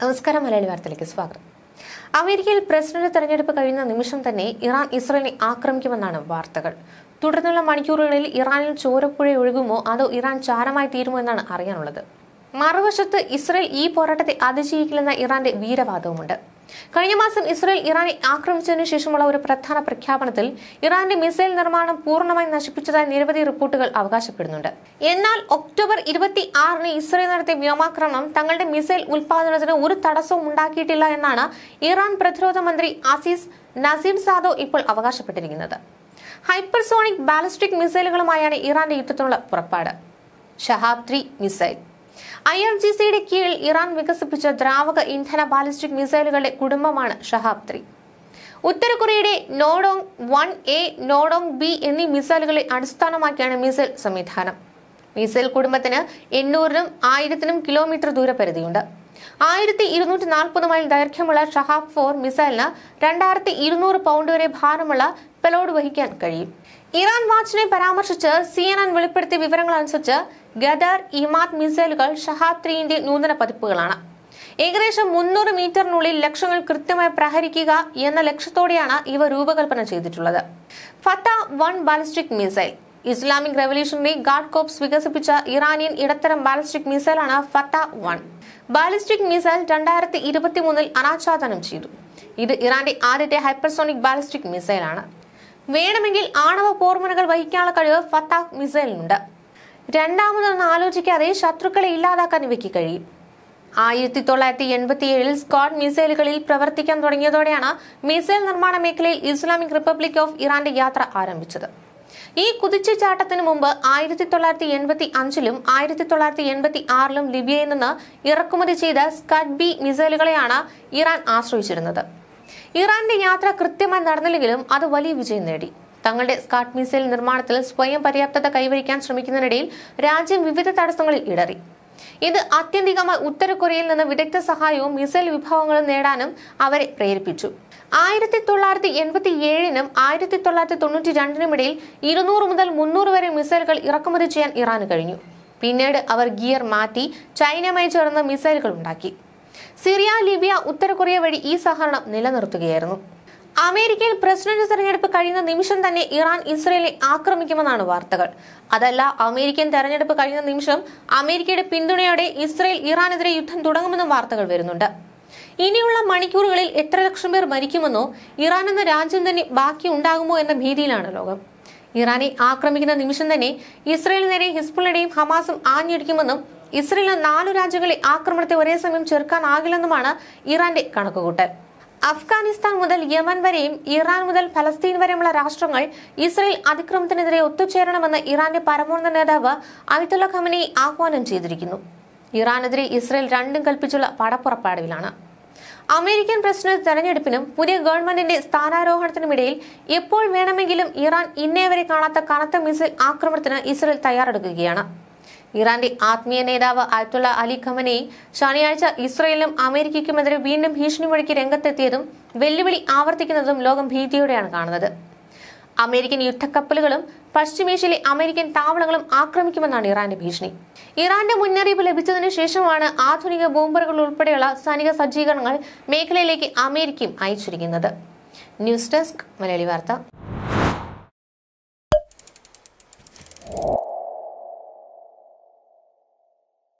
നമസ്കാരം മലയാളി വാർത്തയിലേക്ക് സ്വാഗതം അമേരിക്കയിൽ പ്രസിഡന്റ് തെരഞ്ഞെടുപ്പ് കഴിയുന്ന നിമിഷം തന്നെ ഇറാൻ ഇസ്രയേലിനെ ആക്രമിക്കുമെന്നാണ് വാർത്തകൾ തുടർന്നുള്ള മണിക്കൂറുകളിൽ ഇറാനിൽ ചോരപ്പുഴ ഒഴുകുമോ അതോ ഇറാൻ ചാരമായി തീരുമോ എന്നാണ് അറിയാനുള്ളത് മറുവശത്ത് ഇസ്രയേൽ ഈ പോരാട്ടത്തെ അതിജീവിക്കില്ലെന്ന ഇറാന്റെ വീരവാദവുമുണ്ട് കഴിഞ്ഞ മാസം ഇസ്രയേൽ ഇറാനെ ആക്രമിച്ചതിനു ശേഷമുള്ള ഒരു പ്രധാന പ്രഖ്യാപനത്തിൽ ഇറാന്റെ മിസൈൽ നിർമ്മാണം പൂർണ്ണമായി നശിപ്പിച്ചതായി നിരവധി റിപ്പോർട്ടുകൾ അവകാശപ്പെടുന്നുണ്ട് എന്നാൽ ഒക്ടോബർ ഇരുപത്തി ആറിന് ഇസ്രയേൽ നടത്തിയ വ്യോമാക്രമണം തങ്ങളുടെ മിസൈൽ ഉൽപാദനത്തിന് ഒരു തടസ്സവും ഉണ്ടാക്കിയിട്ടില്ല എന്നാണ് ഇറാൻ പ്രതിരോധ മന്ത്രി ആസീസ് നസീം സാദോ ഇപ്പോൾ അവകാശപ്പെട്ടിരിക്കുന്നത് ഹൈപ്പർസോണിക് ബാലിസ്റ്റിക് മിസൈലുകളുമായാണ് ഇറാന്റെ യുദ്ധത്തിനുള്ള പുറപ്പാട് Shahab three missile I M G സിയുടെ കീഴിൽ ഇറാൻ വികസിപ്പിച്ച ദ്രാവക ഇന്ധന ബാലിസ്റ്റിക് മിസൈലുകളുടെ കുടുംബമാണ് ഷഹാബ് ത്രീ ഉത്തര കൊറിയയുടെ Nodong one A Nodong B എന്നീ മിസൈലുകളെ അടിസ്ഥാനമാക്കിയാണ് മിസൈൽ സംവിധാനം മിസൈൽ കുടുംബത്തിന് എണ്ണൂറിനും ആയിരത്തിനും കിലോമീറ്റർ ദൂരപരിധിയുണ്ട് ആയിരത്തി ഇരുന്നൂറ്റി നാൽപ്പത് മൈൽ ദൈർഘ്യമുള്ള ഷഹാബ് ഫോർ മിസൈലിന് രണ്ടായിരത്തി ഇരുന്നൂറ് പൗണ്ട് വരെ ഭാരമുള്ള പെലോഡ് വഹിക്കാൻ കഴിയും ഇറാൻ വാച്ചിനെ പരാമർശിച്ച് സി എൻ എൻ വെളിപ്പെടുത്തിയ വിവരങ്ങൾ അനുസരിച്ച് ഗദർ ഇമാദ് മിസൈലുകൾ ഷഹാബ് ത്രീന്റെ നൂതന പതിപ്പുകളാണ് ഏകദേശം മുന്നൂറ് മീറ്ററിനുള്ളിൽ ലക്ഷ്യങ്ങൾ കൃത്യമായി പ്രഹരിക്കുക എന്ന ലക്ഷ്യത്തോടെയാണ് ഇവ രൂപകൽപ്പന ചെയ്തിട്ടുള്ളത് Fattah one ballistic missile Islamic Revolutionary Guard Corps വികസിപ്പിച്ച ഇറാനിയൻ ഇടത്തരം ബാലിസ്റ്റിക് മിസൈലാണ് ഫത്ത വൺ ബാലിസ്റ്റിക് മിസൈൽ രണ്ടായിരത്തി ഇരുപത്തി മൂന്നിൽ അനാച്ഛാദനം ചെയ്തു ഇത് ഇറാന്റെ ആദ്യത്തെ ഹൈപ്പർസോണിക് ബാലിസ്റ്റിക് മിസൈലാണ് വേണമെങ്കിൽ ആണവ പോർമനകൾ വഹിക്കാനുള്ള കഴിവ് ഫത്താഖ് മിസൈലിനുണ്ട് രണ്ടാമതൊന്ന് ആലോചിക്കാതെ ശത്രുക്കളെ ഇല്ലാതാക്കാൻ ഇവയ്ക്ക് കഴിയും ആയിരത്തി തൊള്ളായിരത്തി എൺപത്തിയേഴിൽ സ്കോഡ് മിസൈലുകളിൽ പ്രവർത്തിക്കാൻ തുടങ്ങിയതോടെയാണ് മിസൈൽ നിർമ്മാണ മേഖലയിൽ ഇസ്ലാമിക് റിപ്പബ്ലിക് ഓഫ് ഇറാന്റെ യാത്ര ആരംഭിച്ചത് ഈ ചാട്ടത്തിന് മുമ്പ് ആയിരത്തി തൊള്ളായിരത്തി എൺപത്തി അഞ്ചിലും ആയിരത്തി തൊള്ളായിരത്തി എൺപത്തി ആറിലും ലിബിയയിൽ നിന്ന് ഇറക്കുമതി ചെയ്ത സ്കഡ് ബി മിസൈലുകളെയാണ് ഇറാൻ ആശ്രയിച്ചിരുന്നത് ഇറാന്റെ യാത്ര കൃത്യമായി നടന്നില്ലെങ്കിലും അത് വലിയ വിജയം നേടി തങ്ങളുടെ സ്കാട്ട് മിസൈൽ നിർമ്മാണത്തിൽ സ്വയം പര്യാപ്തത കൈവരിക്കാൻ ശ്രമിക്കുന്നതിനിടയിൽ രാജ്യം വിവിധ തടസ്സങ്ങളിൽ ഇടറി ഇത് ആത്യന്തികമായി ഉത്തര കൊറിയയിൽ നിന്ന് വിദഗ്ധ സഹായവും മിസൈൽ വിഭവങ്ങളും നേടാനും അവരെ പ്രേരിപ്പിച്ചു ആയിരത്തി തൊള്ളായിരത്തി എൺപത്തി ഏഴിനും ആയിരത്തി തൊള്ളായിരത്തി തൊണ്ണൂറ്റി രണ്ടിനും ഇടയിൽ ഇരുന്നൂറ് മുതൽ മുന്നൂറ് വരെ മിസൈലുകൾ ഇറക്കുമതി ചെയ്യാൻ ഇറാന് കഴിഞ്ഞു പിന്നീട് അവർ ഗിയർ മാറ്റി ചൈനയുമായി ചേർന്ന് മിസൈലുകൾ ഉണ്ടാക്കി സിറിയ ലിബിയ ഉത്തര കൊറിയ വഴി ഈ സഹകരണം നിലനിർത്തുകയായിരുന്നു അമേരിക്കയിൽ പ്രസിഡന്റ് തെരഞ്ഞെടുപ്പ് കഴിയുന്ന നിമിഷം തന്നെ ഇറാൻ ഇസ്രയേലിനെ ആക്രമിക്കുമെന്നാണ് വാർത്തകൾ അതല്ല അമേരിക്കൻ തെരഞ്ഞെടുപ്പ് കഴിയുന്ന നിമിഷം അമേരിക്കയുടെ പിന്തുണയോടെ ഇസ്രയേൽ ഇറാനെതിരെ യുദ്ധം തുടങ്ങുമെന്നും വാർത്തകൾ വരുന്നുണ്ട് ഇനിയുള്ള മണിക്കൂറുകളിൽ എത്ര ലക്ഷം പേർ മരിക്കുമെന്നോ ഇറാൻ എന്ന രാജ്യം തന്നെ ബാക്കി ഉണ്ടാകുമോ എന്ന ഭീതിയിലാണ് ലോകം ഇറാനെ ആക്രമിക്കുന്ന നിമിഷം തന്നെ ഇസ്രയേലിന് നേരെ ഹിസ്ബുള്ളയുടെയും ഹമാസും ആഞ്ഞടിക്കുമെന്നും ഇസ്രയേലിന് നാലു രാജ്യങ്ങളെ ആക്രമണത്തെ ഒരേ സമയം ചെറുക്കാനാകില്ലെന്നുമാണ് ഇറാന്റെ കണക്കുകൂട്ടൽ അഫ്ഗാനിസ്ഥാൻ മുതൽ യമൻ വരെയും ഇറാൻ മുതൽ ഫലസ്തീൻ വരെയുമുള്ള രാഷ്ട്രങ്ങൾ ഇസ്രയേൽ അതിക്രമത്തിനെതിരെ ഒത്തുചേരണമെന്ന് ഇറാന്റെ പരമോന്നത നേതാവ് അയിത്തുള്ള ഖമനി ആഹ്വാനം ചെയ്തിരിക്കുന്നു ഇറാനെതിരെ ഇസ്രയേൽ രണ്ടും കൽപ്പിച്ചുള്ള പടപ്പുറപ്പാടിലാണ് അമേരിക്കൻ പ്രസിഡന്റ് തെരഞ്ഞെടുപ്പിനും പുതിയ ഗവൺമെന്റിന്റെ സ്ഥാനാരോഹണത്തിനുമിടയിൽ എപ്പോൾ വേണമെങ്കിലും ഇറാൻ ഇന്നേവരെ കാണാത്ത കനത്ത മിസൈൽ ആക്രമണത്തിന് ഇസ്രയേൽ തയ്യാറെടുക്കുകയാണ് ഇറാന്റെ ആത്മീയ നേതാവ് അയത്തുള്ള അലി ഖമനെ ശനിയാഴ്ച ഇസ്രയേലിനും അമേരിക്കയ്ക്കുമെതിരെ വീണ്ടും ഭീഷണി മുഴക്കി രംഗത്തെത്തിയതും വെല്ലുവിളി ആവർത്തിക്കുന്നതും ലോകം ഭീതിയോടെയാണ് കാണുന്നത് അമേരിക്കൻ യുദ്ധക്കപ്പലുകളും പശ്ചിമേഷ്യയിലെ അമേരിക്കൻ താവളങ്ങളും ആക്രമിക്കുമെന്നാണ് ഇറാന്റെ ഭീഷണി ഇറാന്റെ മുന്നറിയിപ്പ് ലഭിച്ചതിനു ശേഷമാണ് ആധുനിക ബോംബറുകൾ ഉൾപ്പെടെയുള്ള സൈനിക സജ്ജീകരണങ്ങൾ മേഖലയിലേക്ക് അമേരിക്കയും അയച്ചിരിക്കുന്നത് ന്യൂസ് ഡെസ്ക് മലയാളി വാർത്ത